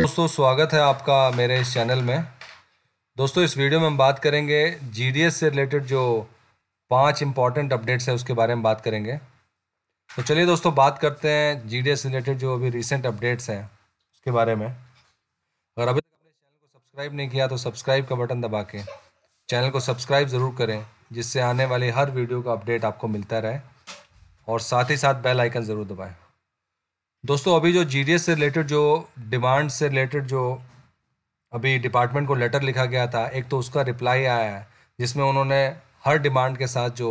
दोस्तों स्वागत है आपका मेरे इस चैनल में दोस्तों इस वीडियो में हम बात करेंगे जीडीएस से रिलेटेड जो पांच इंपॉर्टेंट अपडेट्स है उसके बारे में बात करेंगे तो चलिए दोस्तों बात करते हैं जीडीएस से रिलेटेड जो अभी रिसेंट अपडेट्स हैं उसके बारे में अगर अभी तक अपने चैनल को सब्सक्राइब नहीं किया तो सब्सक्राइब का बटन दबा के चैनल को सब्सक्राइब ज़रूर करें जिससे आने वाली हर वीडियो का अपडेट आपको मिलता रहे और साथ ही साथ बेल आइकन ज़रूर दबाएँ दोस्तों अभी जो जी से रिलेटेड जो डिमांड से रिलेटेड जो अभी डिपार्टमेंट को लेटर लिखा गया था एक तो उसका रिप्लाई आया है जिसमें उन्होंने हर डिमांड के साथ जो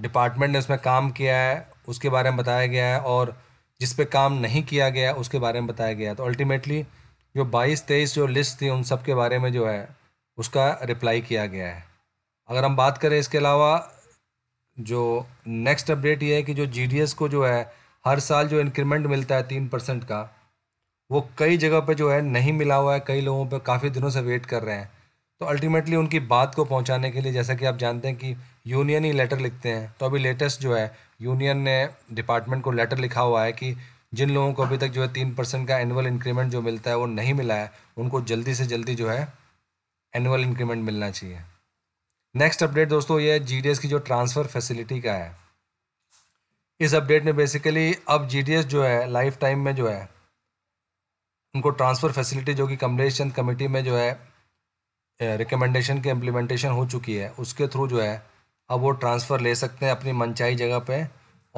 डिपार्टमेंट ने उसमें काम किया है उसके बारे में बताया गया है और जिस पे काम नहीं किया गया उसके बारे में बताया गया तो अल्टीमेटली जो 22 तेईस जो लिस्ट थी उन सब के बारे में जो है उसका रिप्लाई किया गया है अगर हम बात करें इसके अलावा जो नेक्स्ट अपडेट ये है कि जो जी को जो है हर साल जो इंक्रीमेंट मिलता है तीन परसेंट का वो कई जगह पे जो है नहीं मिला हुआ है कई लोगों पे काफ़ी दिनों से वेट कर रहे हैं तो अल्टीमेटली उनकी बात को पहुंचाने के लिए जैसा कि आप जानते हैं कि यूनियन ही लेटर लिखते हैं तो अभी लेटेस्ट जो है यूनियन ने डिपार्टमेंट को लेटर लिखा हुआ है कि जिन लोगों को अभी तक जो है तीन परसेंट का एनुअल इंक्रीमेंट जो मिलता है वो नहीं मिला है उनको जल्दी से जल्दी जो है एनुअल इंक्रीमेंट मिलना चाहिए नेक्स्ट अपडेट दोस्तों ये जी की जो ट्रांसफ़र फैसिलिटी का है इस अपडेट में बेसिकली अब जी जो है लाइफ टाइम में जो है उनको ट्रांसफ़र फैसिलिटी जो कि कमलेश चंद कमेटी में जो है रिकमेंडेशन की इम्प्लीमेंटेशन हो चुकी है उसके थ्रू जो है अब वो ट्रांसफ़र ले सकते हैं अपनी मनचाही जगह पे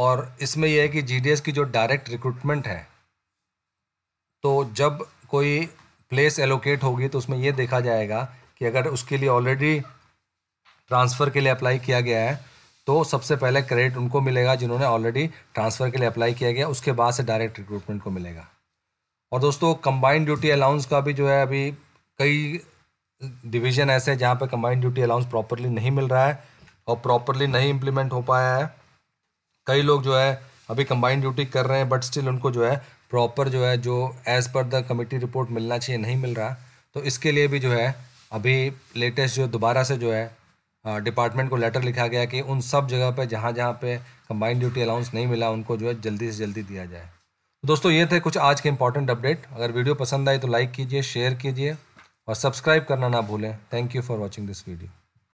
और इसमें यह है कि जी की जो डायरेक्ट रिक्रूटमेंट है तो जब कोई प्लेस एलोकेट होगी तो उसमें यह देखा जाएगा कि अगर उसके लिए ऑलरेडी ट्रांसफ़र के लिए अप्लाई किया गया है तो सबसे पहले क्रेडिट उनको मिलेगा जिन्होंने ऑलरेडी ट्रांसफ़र के लिए अप्लाई किया गया उसके बाद से डायरेक्ट रिक्रूटमेंट को मिलेगा और दोस्तों कंबाइंड ड्यूटी अलाउंस का भी जो है अभी कई डिवीज़न ऐसे हैं जहाँ पर कंबाइंड ड्यूटी अलाउंस प्रॉपरली नहीं मिल रहा है और प्रॉपरली नहीं इम्प्लीमेंट हो पाया है कई लोग जो है अभी कंबाइंड ड्यूटी कर रहे हैं बट स्टिल उनको जो है प्रॉपर जो है जो as per the committee report मिलना चाहिए नहीं मिल रहा तो इसके लिए भी जो है अभी लेटेस्ट जो दोबारा से जो है डिपार्टमेंट को लेटर लिखा गया कि उन सब जगह पर जहाँ जहाँ पे कंबाइंड ड्यूटी अलाउंस नहीं मिला उनको जो है जल्दी से जल्दी दिया जाए तो दोस्तों ये थे कुछ आज के इंपॉर्टेंट अपडेट अगर वीडियो पसंद आए तो लाइक कीजिए शेयर कीजिए और सब्सक्राइब करना ना भूलें thank you for watching this video